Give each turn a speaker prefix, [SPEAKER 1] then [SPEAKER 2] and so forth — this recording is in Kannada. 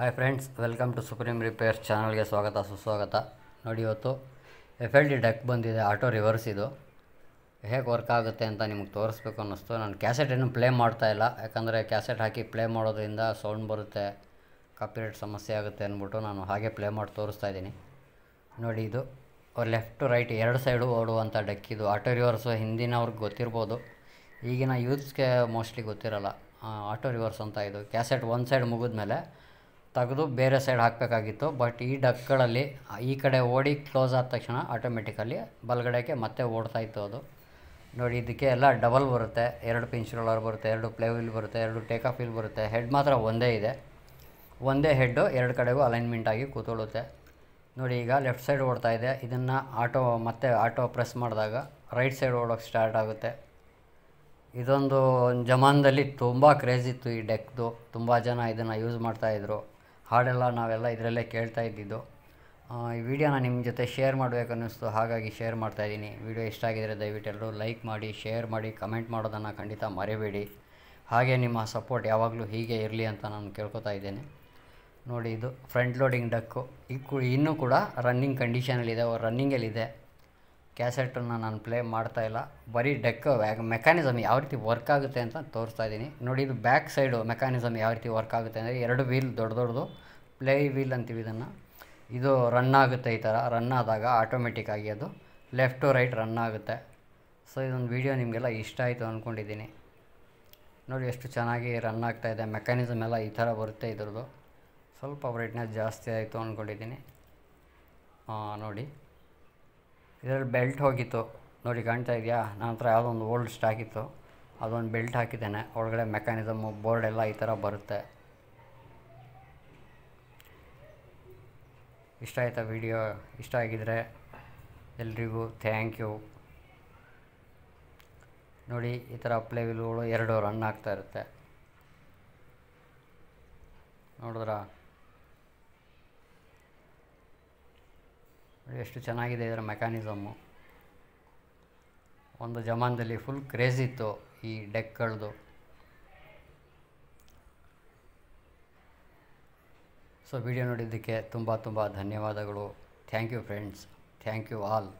[SPEAKER 1] hi friends welcome to supreme repair ಚಾನಲ್ಗೆ ಸ್ವಾಗತ ಸುಸ್ವಾಗತ ನೋಡಿ ಇವತ್ತು ಎಫ್ ಎಲ್ ಡಿ ಡಕ್ ಬಂದಿದೆ ಆಟೋ ರಿವರ್ಸ್ ಇದು ಹೇಗೆ ವರ್ಕ್ ಆಗುತ್ತೆ ಅಂತ ನಿಮ್ಗೆ ತೋರಿಸ್ಬೇಕು ಅನ್ನಿಸ್ತು ನಾನು ಕ್ಯಾಸೆಟ್ ಏನು ಪ್ಲೇ ಮಾಡ್ತಾ ಇಲ್ಲ ಯಾಕಂದರೆ ಕ್ಯಾಸೆಟ್ ಹಾಕಿ ಪ್ಲೇ ಮಾಡೋದ್ರಿಂದ ಸೌಂಡ್ ಬರುತ್ತೆ ಕಾಪಿರೇಟ್ ಸಮಸ್ಯೆ ಆಗುತ್ತೆ ಅಂದ್ಬಿಟ್ಟು ನಾನು ಹಾಗೆ ಪ್ಲೇ ಮಾಡಿ ತೋರಿಸ್ತಾ ಇದ್ದೀನಿ ನೋಡಿ ಇದು ಲೆಫ್ಟ್ ಟು ರೈಟ್ ಎರಡು ಸೈಡು ಓಡುವಂಥ ಡಕ್ ಇದು ಆಟೋ ರಿವರ್ಸು ಹಿಂದಿನವ್ರಿಗೆ ಗೊತ್ತಿರ್ಬೋದು ಈಗಿನ ಯೂತ್ಸ್ಗೆ ಮೋಸ್ಟ್ಲಿ ಗೊತ್ತಿರಲ್ಲ ಆಟೋ ರಿವರ್ಸ್ ಅಂತ ಇದು ಕ್ಯಾಸೆಟ್ ಒಂದು ಸೈಡ್ ಮುಗಿದ ಮೇಲೆ ತೆಗೆದು ಬೇರೆ ಸೈಡ್ ಹಾಕಬೇಕಾಗಿತ್ತು ಬಟ್ ಈ ಡಕ್ಗಳಲ್ಲಿ ಈ ಕಡೆ ಓಡಿ ಕ್ಲೋಸ್ ಆದ ತಕ್ಷಣ ಆಟೋಮೆಟಿಕಲಿ ಬಲಗಡೆಗೆ ಮತ್ತೆ ಓಡ್ತಾ ಇತ್ತು ಅದು ನೋಡಿ ಇದಕ್ಕೆ ಎಲ್ಲ ಡಬಲ್ ಬರುತ್ತೆ ಎರಡು ಪಿಂಚ್ ರೋಲರ್ ಬರುತ್ತೆ ಎರಡು ಪ್ಲೇ ವೀಲ್ ಬರುತ್ತೆ ಎರಡು ಟೇಕ್ ಆಫ್ ವೀಲ್ ಬರುತ್ತೆ ಹೆಡ್ ಮಾತ್ರ ಒಂದೇ ಇದೆ ಒಂದೇ ಹೆಡ್ಡು ಎರಡು ಕಡೆಗೂ ಅಲೈನ್ಮೆಂಟಾಗಿ ಆಗಿ ನೋಡಿ ಈಗ ಲೆಫ್ಟ್ ಸೈಡ್ ಓಡ್ತಾ ಇದೆ ಇದನ್ನು ಆಟೋ ಮತ್ತೆ ಆಟೋ ಪ್ರೆಸ್ ಮಾಡಿದಾಗ ರೈಟ್ ಸೈಡ್ ಓಡೋಕ್ಕೆ ಸ್ಟಾರ್ಟ್ ಆಗುತ್ತೆ ಇದೊಂದು ಜಮಾನದಲ್ಲಿ ತುಂಬ ಕ್ರೇಜ್ ಇತ್ತು ಈ ಡೆಕ್ದು ತುಂಬ ಜನ ಇದನ್ನು ಯೂಸ್ ಮಾಡ್ತಾಯಿದ್ರು ಹಾಡೆಲ್ಲ ನಾವೆಲ್ಲ ಇದರಲ್ಲೇ ಕೇಳ್ತಾ ಇದ್ದಿದ್ದು ಈ ವಿಡಿಯೋನ ನಿಮ್ಮ ಜೊತೆ ಶೇರ್ ಮಾಡಬೇಕು ಅನ್ನಿಸ್ತು ಹಾಗಾಗಿ ಶೇರ್ ಮಾಡ್ತಾ ಇದ್ದೀನಿ ವಿಡಿಯೋ ಇಷ್ಟ ಆಗಿದರೆ ದಯವಿಟ್ಟು ಎಲ್ಲರೂ ಲೈಕ್ ಮಾಡಿ ಶೇರ್ ಮಾಡಿ ಕಮೆಂಟ್ ಮಾಡೋದನ್ನು ಖಂಡಿತ ಮರಿಬೇಡಿ ಹಾಗೆ ನಿಮ್ಮ ಸಪೋರ್ಟ್ ಯಾವಾಗಲೂ ಹೀಗೆ ಇರಲಿ ಅಂತ ನಾನು ಕೇಳ್ಕೊತಾ ಇದ್ದೇನೆ ನೋಡಿ ಇದು ಫ್ರಂಟ್ ಲೋಡಿಂಗ್ ಡಕ್ಕು ಈ ಇನ್ನೂ ಕೂಡ ರನ್ನಿಂಗ್ ಕಂಡೀಷನಲ್ಲಿದೆ ರನ್ನಿಂಗಲ್ಲಿದೆ ಕ್ಯಾಸೆಟನ್ನು ನಾನು ಪ್ಲೇ ಮಾಡ್ತಾ ಇಲ್ಲ ಬರೀ ಡೆಕ್ ಮೆಕ್ಯಾನಿಸಮ್ ಯಾವ ರೀತಿ ವರ್ಕ್ ಆಗುತ್ತೆ ಅಂತ ತೋರಿಸ್ತಾ ಇದ್ದೀನಿ ನೋಡಿ ಇದು ಬ್ಯಾಕ್ ಸೈಡು ಮೆಕ್ಯಾನಿಸಮ್ ಯಾವ ರೀತಿ ವರ್ಕ್ ಆಗುತ್ತೆ ಅಂದರೆ ಎರಡು ವೀಲ್ ದೊಡ್ಡ ದೊಡ್ಡದು ಪ್ಲೇ ವೀಲ್ ಅಂತೀವಿ ಇದನ್ನು ಇದು ರನ್ ಆಗುತ್ತೆ ಈ ಥರ ರನ್ ಆದಾಗ ಆಟೋಮೆಟಿಕ್ಕಾಗಿ ಅದು ಲೆಫ್ಟ್ ಟು ರೈಟ್ ರನ್ ಆಗುತ್ತೆ ಸೊ ಇದೊಂದು ವೀಡಿಯೋ ನಿಮಗೆಲ್ಲ ಇಷ್ಟ ಆಯಿತು ಅಂದ್ಕೊಂಡಿದ್ದೀನಿ ನೋಡಿ ಎಷ್ಟು ಚೆನ್ನಾಗಿ ರನ್ ಆಗ್ತಾಯಿದೆ ಮೆಕ್ಯಾನಿಸಮ್ ಎಲ್ಲ ಈ ಥರ ಬರುತ್ತೆ ಇದ್ರದ್ದು ಸ್ವಲ್ಪ ಬ್ರೈಟ್ನೆಸ್ ಜಾಸ್ತಿ ಆಯಿತು ಅಂದ್ಕೊಂಡಿದ್ದೀನಿ ನೋಡಿ ಇದರಲ್ಲಿ ಬೆಲ್ಟ್ ಹೋಗಿತ್ತು ನೋಡಿ ಕಾಣ್ತಾ ಇದೆಯಾ ನನ್ನ ಹತ್ರ ಯಾವುದೊಂದು ಒಂದು ಓಲ್ಡ್ ಸ್ಟಾಕ್ ಇತ್ತು ಅದೊಂದು ಬೆಲ್ಟ್ ಹಾಕಿದ್ದೇನೆ ಒಳಗಡೆ ಮೆಕ್ಯಾನಿಸಮು ಬೋರ್ಡ್ ಎಲ್ಲ ಈ ಥರ ಬರುತ್ತೆ ಇಷ್ಟ ಆಯಿತಾ ವಿಡಿಯೋ ಇಷ್ಟ ಆಗಿದ್ರೆ ಎಲ್ರಿಗೂ ಥ್ಯಾಂಕ್ ಯು ನೋಡಿ ಈ ಥರ ಪ್ಲೇ ವಿಲ್ಗಳು ಎರಡು ರನ್ ಆಗ್ತಾ ಇರುತ್ತೆ ನೋಡಿದ್ರಾ ಎಷ್ಟು ಚೆನ್ನಾಗಿದೆ ಇದರ ಮೆಕ್ಯಾನಿಸಮ್ಮು ಒಂದು ಜಮಾನದಲ್ಲಿ ಫುಲ್ ಕ್ರೇಜ್ ಇತ್ತು ಈ ಡೆಕ್ಗಳದು ಸೊ ವಿಡಿಯೋ ನೋಡಿದ್ದಕ್ಕೆ ತುಂಬ ತುಂಬ ಧನ್ಯವಾದಗಳು thank you friends thank you all